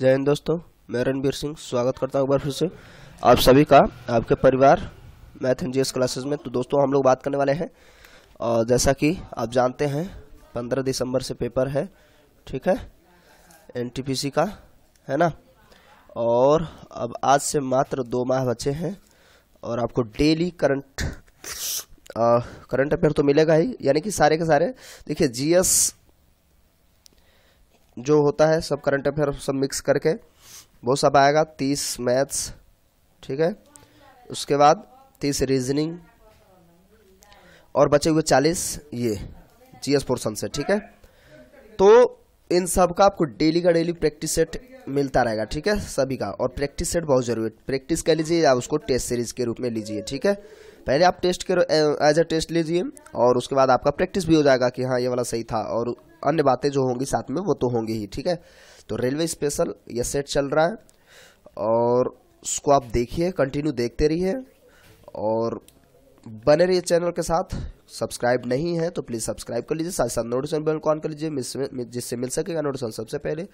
जय हिंद दोस्तों मैं रणबीर सिंह स्वागत करता हूँ एक बार फिर से आप सभी का आपके परिवार मैथ एन जी क्लासेस में तो दोस्तों हम लोग बात करने वाले हैं और जैसा कि आप जानते हैं पंद्रह दिसंबर से पेपर है ठीक है एन का है ना और अब आज से मात्र दो माह बचे हैं और आपको डेली करंट करंट अफेयर तो मिलेगा ही यानी कि सारे के सारे देखिए जीएस जो होता है सब करंट अफेयर सब मिक्स करके वो सब आएगा तीस मैथ्स ठीक है उसके बाद तीस रीजनिंग और बचे हुए चालीस ये जीएस पोर्सन से ठीक है तो इन सब का आपको डेली का डेली प्रैक्टिस सेट मिलता रहेगा ठीक है सभी का और प्रैक्टिस सेट बहुत जरूरी है प्रैक्टिस कर लीजिए या उसको टेस्ट सीरीज के रूप में लीजिए ठीक है पहले आप टेस्ट के एज अ टेस्ट लीजिए और उसके बाद आपका प्रैक्टिस भी हो जाएगा कि हाँ ये वाला सही था और अन्य बातें जो होंगी साथ में वो तो होंगी ही ठीक है तो रेलवे स्पेशल ये सेट चल रहा है और उसको आप देखिए कंटिन्यू देखते रहिए और बने रहिए चैनल के साथ सब्सक्राइब नहीं है तो प्लीज़ सब्सक्राइब कर लीजिए साथ साथ नोटिफिकेशन बेल को ऑन कर लीजिए जिससे मिल सकेगा नोटिफिकेशन सबसे पहले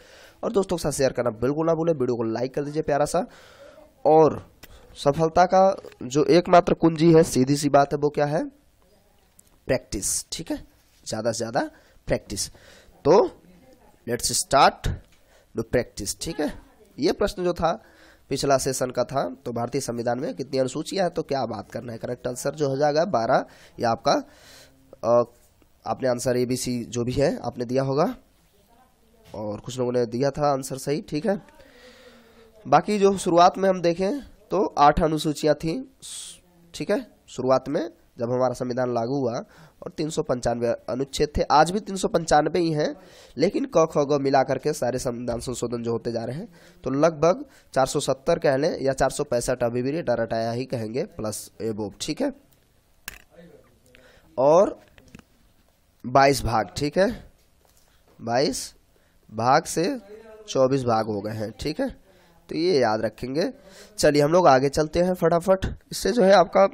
और दोस्तों के साथ शेयर करना बिल्कुल ना भूलें वीडियो को लाइक कर दीजिए प्यारा सा और सफलता का जो एकमात्र कुंजी है सीधी सी बात है वो क्या है प्रैक्टिस ठीक है ज़्यादा से ज़्यादा प्रैक्टिस तो लेट्स स्टार्ट डू प्रैक्टिस ठीक है ये प्रश्न जो था पिछला सेशन का था तो भारतीय संविधान में कितनी अनुसूचियां हैं तो क्या बात करना है करेक्ट आंसर जो हो जाएगा बारह या आपका आपने आंसर ए बी सी जो भी है आपने दिया होगा और कुछ लोगों ने दिया था आंसर सही ठीक है बाकी जो शुरुआत में हम देखें तो आठ अनुसूचियां थी ठीक है शुरुआत में जब हमारा संविधान लागू हुआ और तीन सौ पंचानवे अनुच्छेद थे आज भी तीन सौ पंचानवे ही हैं लेकिन क ख ग मिला करके सारे संविधान संशोधन जो होते जा रहे हैं तो लगभग चार सौ सत्तर कह लें या चार अभी भी रेटा ही कहेंगे प्लस एबोब ठीक है और बाईस भाग ठीक है बाईस भाग से चौबीस भाग हो गए हैं ठीक है तो ये याद रखेंगे चलिए हम लोग आगे चलते हैं फटाफट इससे जो है आपका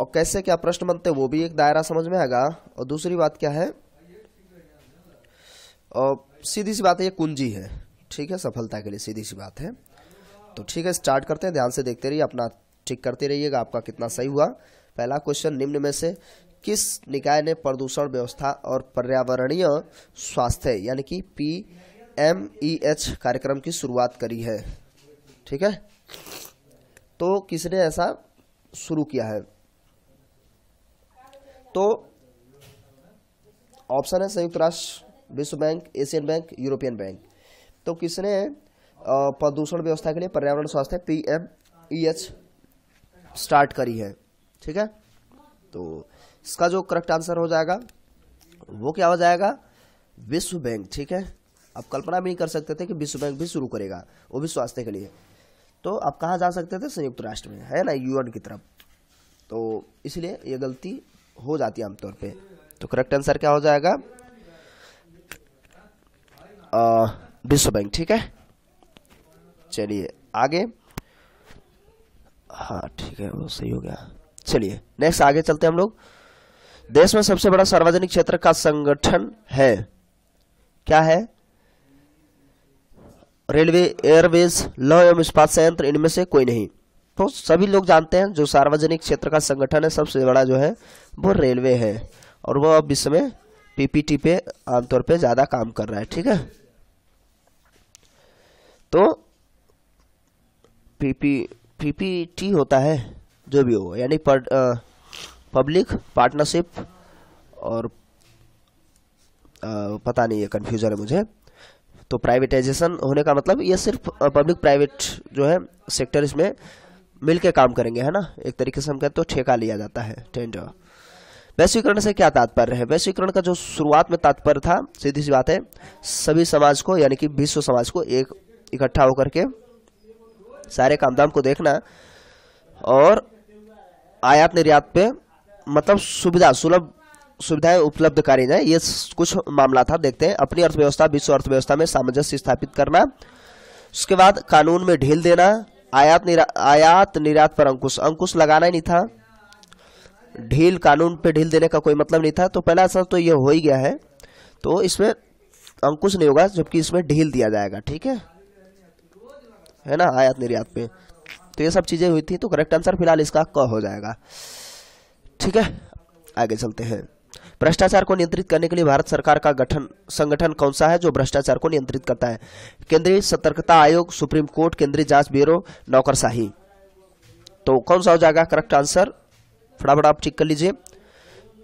और कैसे क्या प्रश्न बनते वो भी एक दायरा समझ में आएगा और दूसरी बात क्या है और सीधी सी बात है ये कुंजी है ठीक है सफलता के लिए सीधी सी बात है तो ठीक है स्टार्ट करते हैं ध्यान से देखते रहिए अपना ठीक करते रहिएगा आपका कितना सही हुआ पहला क्वेश्चन निम्न में से किस निकाय ने प्रदूषण व्यवस्था और पर्यावरणीय स्वास्थ्य यानी कि पी एम ई एच कार्यक्रम की शुरुआत करी है ठीक है तो किसने ऐसा शुरू किया है तो ऑप्शन है संयुक्त राष्ट्र विश्व bank Asian bank European bank तो किसने प्रदूषण व्यवस्था के लिए पर्यावरण स्वास्थ्य P M E H start करी है ठीक है तो इसका जो करेक्ट आंसर हो जाएगा वो क्या हो जाएगा विश्व बैंक ठीक है आप कल्पना भी नहीं कर सकते थे कि विश्व बैंक भी शुरू करेगा वो भी स्वास्थ्य के लिए तो आप कहा जा सकते थे संयुक्त राष्ट्र में है ना यूएन की तरफ तो इसलिए ये गलती हो जाती है आमतौर पे तो करेक्ट आंसर क्या हो जाएगा विश्व बैंक ठीक है चलिए आगे हाँ ठीक है वो सही हो गया चलिए नेक्स्ट आगे चलते हैं हम लोग देश में सबसे बड़ा सार्वजनिक क्षेत्र का संगठन है क्या है रेलवे एयरवेज लॉ एवं इस्पात संयंत्र इनमें से कोई नहीं तो सभी लोग जानते हैं जो सार्वजनिक क्षेत्र का संगठन है सबसे बड़ा जो है वो रेलवे है और वो अब इस समय पीपीटी पे आमतौर पे ज़्यादा काम कर रहा है ठीक है तो पीपी पीपीटी होता है जो भी हो यानी पब्लिक पार्टनरशिप और आ, पता नहीं ये कन्फ्यूजन है मुझे तो प्राइवेटाइजेशन होने का मतलब ये सिर्फ पब्लिक प्राइवेट जो है सेक्टर इसमें मिलके काम करेंगे है ना एक तरीके से हम कहते हैं तो ठेका लिया जाता है टेंडर वैश्वीकरण से क्या तात्पर्य है वैश्वीकरण का जो शुरुआत में तात्पर्य था सीधी सी बात है सभी समाज को यानी कि विश्व समाज को एक इकट्ठा होकर के सारे कामधाम को देखना और आयात निर्यात पे मतलब सुविधा सुलभ सुविधाएं उपलब्ध करी जाए ये कुछ मामला था देखते हैं अपनी अर्थव्यवस्था विश्व अर्थव्यवस्था में सामंजस्य स्थापित करना उसके बाद कानून में ढील देना आयात निरा आयात निर्यात पर अंकुश अंकुश लगाना ही नहीं था ढील कानून पे ढील देने का कोई मतलब नहीं था तो पहला आंसर तो ये हो ही गया है तो इसमें अंकुश नहीं होगा जबकि इसमें ढील दिया जाएगा ठीक है है ना आयात निर्यात पे तो ये सब चीज़ें हुई थी तो करेक्ट आंसर फिलहाल इसका क हो जाएगा ठीक है आगे चलते हैं भ्रष्टाचार को नियंत्रित करने के लिए भारत सरकार का गठन संगठन कौन सा है जो भ्रष्टाचार को नियंत्रित करता है केंद्रीय सतर्कता आयोग सुप्रीम कोर्ट केंद्रीय जांच ब्यूरो नौकरशाही तो कौन सा हो जाएगा करेक्ट आंसर फटाफट आप ठीक कर लीजिए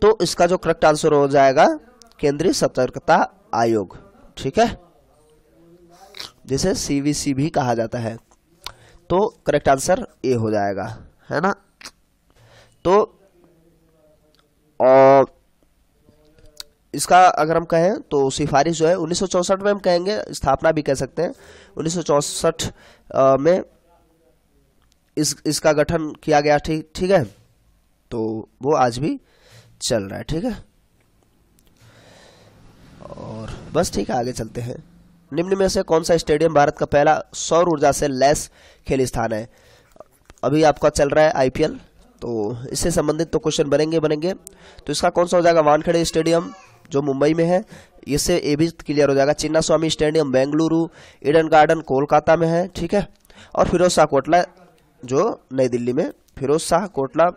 तो इसका जो करेक्ट आंसर हो जाएगा केंद्रीय सतर्कता आयोग ठीक है जिसे सीवीसी भी कहा जाता है तो करेक्ट आंसर ए हो जाएगा है ना तो और इसका अगर हम कहें तो सिफारिश जो है उन्नीस में हम कहेंगे स्थापना भी कह सकते हैं उन्नीस में इस इसका गठन किया गया ठीक ठीक है तो वो आज भी चल रहा है ठीक है और बस ठीक है आगे चलते हैं निम्न में से कौन सा स्टेडियम भारत का पहला सौर ऊर्जा से लैस खेल स्थान है अभी आपका चल रहा है आईपीएल तो इससे संबंधित तो क्वेश्चन बनेंगे बनेंगे तो इसका कौन सा हो जाएगा वानखेड़े स्टेडियम जो मुंबई में है इससे ये भी क्लियर हो जाएगा चिन्ना स्वामी स्टेडियम बेंगलुरु ईडन गार्डन कोलकाता में है ठीक है और फिरोज शाह कोटला जो नई दिल्ली में फिरोज शाह कोटला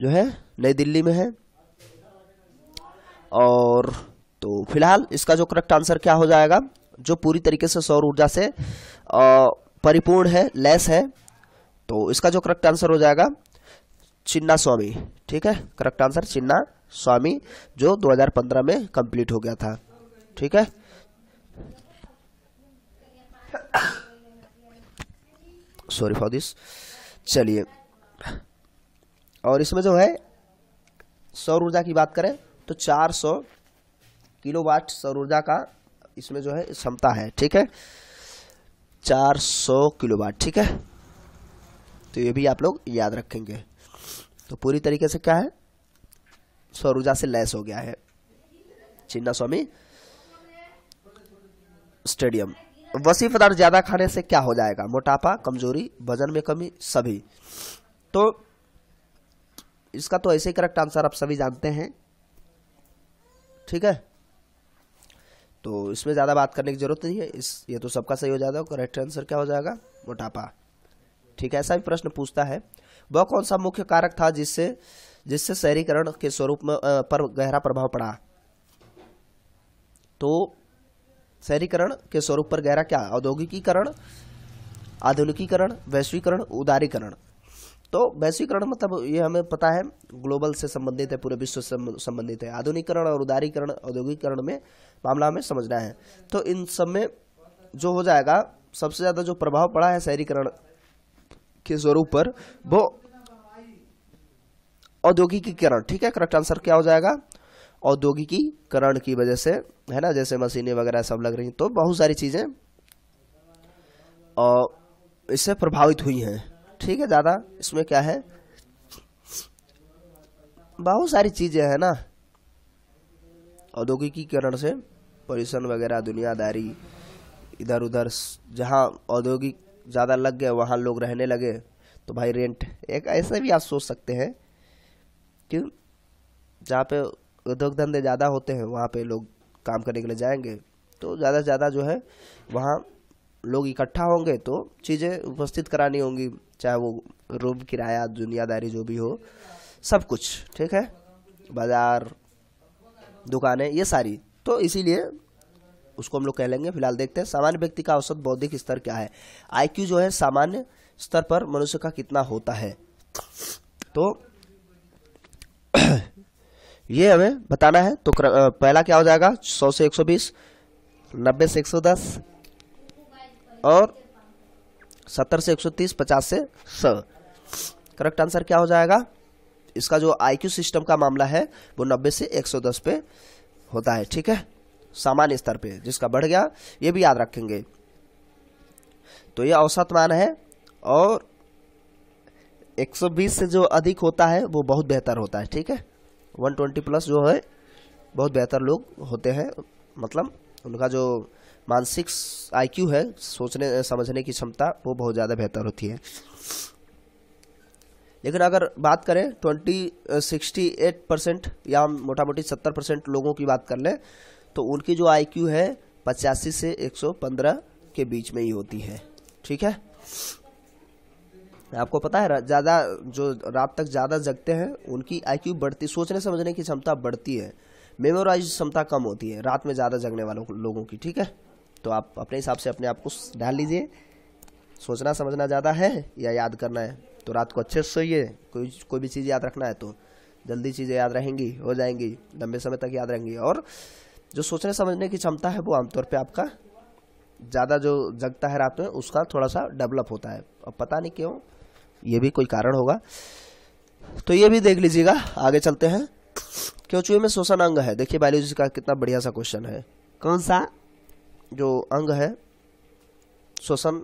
जो है नई दिल्ली में है और तो फिलहाल इसका जो करेक्ट आंसर क्या हो जाएगा जो पूरी तरीके से सौर ऊर्जा से परिपूर्ण है लेस है तो इसका जो करेक्ट आंसर हो जाएगा चिन्ना स्वामी ठीक है करेक्ट आंसर चिन्ना स्वामी जो 2015 में कंप्लीट हो गया था ठीक है सॉरी फॉर दिस चलिए और इसमें जो है सौर ऊर्जा की बात करें तो 400 किलोवाट सौर ऊर्जा का इसमें जो है क्षमता है ठीक है 400 किलोवाट ठीक है तो ये भी आप लोग याद रखेंगे तो पूरी तरीके से क्या है सौर ऊर्जा से लैस हो गया है चिन्ना स्वामी स्टेडियम वसी पदार्थ ज्यादा खाने से क्या हो जाएगा मोटापा कमजोरी वजन में कमी सभी तो इसका तो ऐसे करेक्ट आंसर आप सभी जानते हैं ठीक है तो इसमें ज़्यादा बात करने की जरूरत नहीं है इस ये तो सबका सही हो जाता है करेक्ट आंसर क्या हो जाएगा मोटापा ठीक है ऐसा भी प्रश्न पूछता है वह कौन सा मुख्य कारक था जिससे जिससे शहरीकरण के स्वरूप में पर गहरा प्रभाव पड़ा तो शहरीकरण के स्वरूप पर गहरा क्या औद्योगिकीकरण आधुनिकीकरण वैश्वीकरण उदारीकरण तो वैश्वीकरण मतलब ये हमें पता है ग्लोबल से संबंधित है पूरे विश्व से संबंधित है आधुनिकीकरण और उदारीकरण औद्योगिकरण में मामला हमें समझना है तो इन सब में जो हो जाएगा सबसे ज़्यादा जो प्रभाव पड़ा है शहरीकरण के स्वरूप पर वो औद्योगिकीकरण ठीक है करेक्ट आंसर क्या हो जाएगा औद्योगिकीकरण की वजह से है ना जैसे मशीनें वगैरह सब लग रही तो बहुत सारी चीज़ें और इससे प्रभावित हुई हैं ठीक है ज़्यादा इसमें क्या है बहुत सारी चीज़ें हैं ना औद्योगिकीकरण से पॉल्यूशन वगैरह दुनियादारी इधर उधर जहाँ औद्योगिक ज़्यादा लग गए वहाँ लोग रहने लगे तो भाई रेंट एक ऐसे भी आप सोच सकते हैं क्यों जहाँ पे उद्योग धंधे ज़्यादा होते हैं वहाँ पे लोग काम करने के लिए जाएंगे तो ज़्यादा से ज़्यादा जो है वहाँ लोग इकट्ठा होंगे तो चीज़ें उपस्थित करानी होंगी चाहे वो रूम किराया दुनियादारी जो भी हो सब कुछ ठीक है बाज़ार दुकानें ये सारी तो इसीलिए उसको हम लोग कह लेंगे फिलहाल देखते हैं सामान्य व्यक्ति का औसत बौद्धिक स्तर क्या है आईक्यू जो है सामान्य स्तर पर मनुष्य का कितना होता है तो ये हमें बताना है तो पहला क्या हो जाएगा सौ से एक सौ बीस नब्बे से एक सौ दस और सत्तर से एक सौ तीस पचास से सौ करेक्ट आंसर क्या हो जाएगा इसका जो आईक्यू सिस्टम का मामला है वो नब्बे से एक सौ दस पे होता है ठीक है सामान्य स्तर पे जिसका बढ़ गया ये भी याद रखेंगे तो ये औसत मान है और 120 से जो अधिक होता है वो बहुत बेहतर होता है ठीक है वन ट्वेंटी प्लस जो है बहुत बेहतर लोग होते हैं मतलब उनका जो मानसिक आईक्यू है सोचने समझने की क्षमता वो बहुत ज़्यादा बेहतर होती है लेकिन अगर बात करें ट्वेंटी सिक्सटी एट परसेंट या मोटा मोटी सत्तर परसेंट लोगों की बात कर लें तो उनकी जो आईक्यू है पचासी से एक सौ पंद्रह के बीच में ही होती है ठीक है आपको पता है ज़्यादा जो रात तक ज़्यादा जगते हैं उनकी आईक्यू बढ़ती सोचने समझने की क्षमता बढ़ती है मेमोराइज क्षमता कम होती है रात में ज़्यादा जगने वालों लोगों की ठीक है तो आप अपने हिसाब से अपने आप को डाल लीजिए सोचना समझना ज़्यादा है या याद करना है तो रात को अच्छे से सोइए कोई कोई भी चीज़ याद रखना है तो जल्दी चीज़ें याद रहेंगी हो जाएंगी लंबे समय तक याद रहेंगी और जो सोचने समझने की क्षमता है वो आमतौर पर आपका ज़्यादा जो जगता है रात में उसका थोड़ा सा डेवलप होता है अब पता नहीं क्यों ये भी कोई कारण होगा तो ये भी देख लीजिएगा आगे चलते हैं क्यों चूहे में शोषण अंग है देखिए बायोलॉजी का कितना बढ़िया सा क्वेश्चन है कौन सा जो अंग है शोषण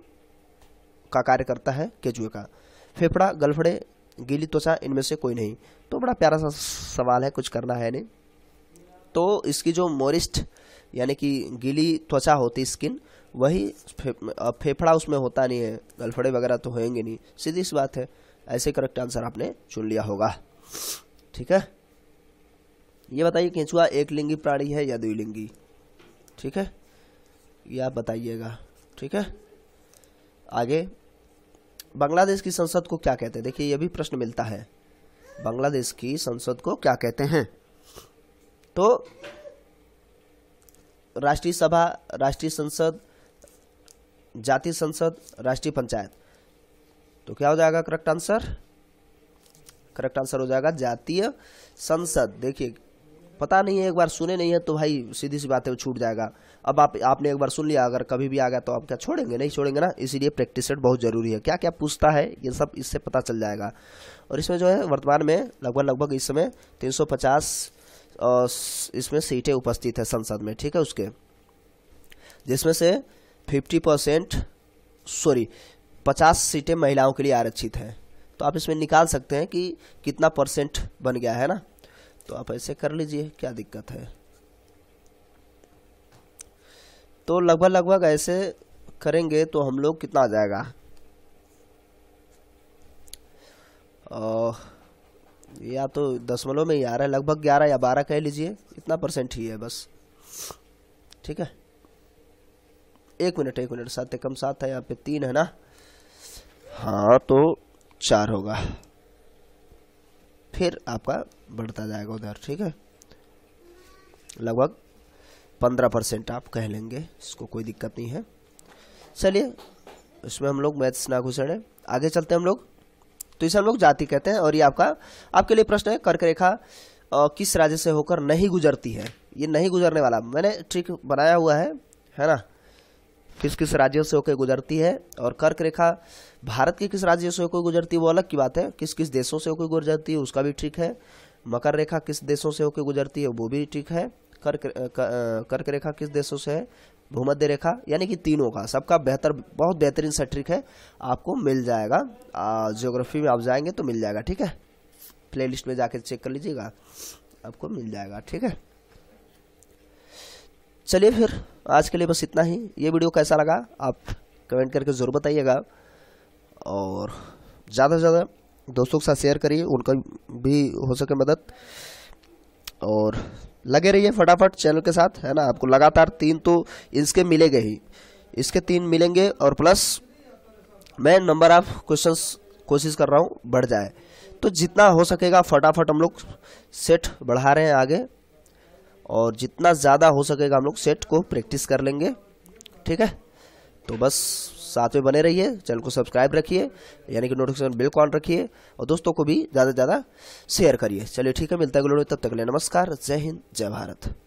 का कार्य करता है केचुए का फेफड़ा गलफड़े गीली त्वचा इनमें से कोई नहीं तो बड़ा प्यारा सा सवाल है कुछ करना है नहीं तो इसकी जो मोरिस्ट यानी कि गीली त्वचा होती स्किन वही फेफड़ा उसमें होता नहीं है गलफड़े वगैरह तो होंगे नहीं सीधी सी बात है ऐसे करेक्ट आंसर आपने चुन लिया होगा ठीक है ये बताइए केंचुआ एक लिंगी प्राणी है या द्विलिंगी ठीक है ये आप बताइएगा ठीक है आगे बांग्लादेश की संसद को क्या कहते हैं देखिए ये भी प्रश्न मिलता है बांग्लादेश की संसद को क्या कहते हैं तो राष्ट्रीय सभा राष्ट्रीय संसद जाति संसद राष्ट्रीय पंचायत तो क्या हो जाएगा करेक्ट आंसर करेक्ट आंसर हो जाएगा जातीय संसद देखिए पता नहीं है एक बार सुने नहीं है तो भाई सीधी सी बात है छूट जाएगा अब आप आपने एक बार सुन लिया अगर कभी भी आ गया तो आप क्या छोड़ेंगे नहीं छोड़ेंगे ना इसीलिए प्रैक्टिस सेट बहुत ज़रूरी है क्या क्या पूछता है ये सब इससे पता चल जाएगा और इसमें जो है वर्तमान में लगभग लगभग इस समय पचास इसमें सीटें उपस्थित है संसद में ठीक है उसके जिसमें से फिफ्टी परसेंट सॉरी पचास सीटें महिलाओं के लिए आरक्षित हैं तो आप इसमें निकाल सकते हैं कि कितना परसेंट बन गया है ना तो आप ऐसे कर लीजिए क्या दिक्कत है तो लगभग लगभग ऐसे करेंगे तो हम लोग कितना आ जाएगा या तो दसमलव में ही आ रहा है लगभग ग्यारह या बारह कह लीजिए इतना परसेंट ही है बस ठीक है एक मिनट एक मिनट सात कम सात है यहाँ पे तीन है ना हाँ तो चार होगा फिर आपका बढ़ता जाएगा उधर ठीक है लगभग पंद्रह परसेंट आप कह लेंगे इसको कोई दिक्कत नहीं है चलिए इसमें हम लोग मैथ्स ना घुसड़े आगे चलते हैं हम लोग तो इसे हम लोग जाति कहते हैं और ये आपका आपके लिए प्रश्न है कर्क रेखा किस राज्य से होकर नहीं गुजरती है ये नहीं गुजरने वाला मैंने ट्रिक बनाया हुआ है है ना किस किस राज्यों से होकर गुजरती है और कर्क रेखा भारत के किस राज्य से होकर गुजरती है वो अलग की बात है किस किस देशों से होकर गुजरती है उसका भी ठीक है मकर रेखा किस देशों से होकर गुजरती है वो भी ठीक है कर्क कर्क रेखा किस देशों से है भूमध्य रेखा यानी कि तीनों का सबका बेहतर बहुत बेहतरीन सा ट्रिक है आपको मिल जाएगा ज्योग्राफी में आप जाएंगे तो मिल जाएगा ठीक है प्लेलिस्ट में जाके चेक कर लीजिएगा आपको मिल जाएगा ठीक है चलिए फिर आज के लिए बस इतना ही ये वीडियो कैसा लगा आप कमेंट करके ज़रूर बताइएगा और ज़्यादा से ज़्यादा दोस्तों के साथ शेयर करिए उनका भी हो सके मदद और लगे रहिए फटाफट चैनल के साथ है ना आपको लगातार तीन तो इसके मिलेंगे ही इसके तीन मिलेंगे और प्लस मैं नंबर ऑफ क्वेश्चंस कोशिश कर रहा हूँ बढ़ जाए तो जितना हो सकेगा फटाफट हम लोग सेट बढ़ा रहे हैं आगे और जितना ज़्यादा हो सकेगा हम लोग सेट को प्रैक्टिस कर लेंगे ठीक है तो बस साथ में बने रहिए चैनल को सब्सक्राइब रखिए यानी कि नोटिफिकेशन बिल को ऑन रखिए और दोस्तों को भी ज़्यादा से ज़्यादा शेयर करिए चलिए ठीक है मिलता है गुलो तब तक ले नमस्कार जय हिंद जय भारत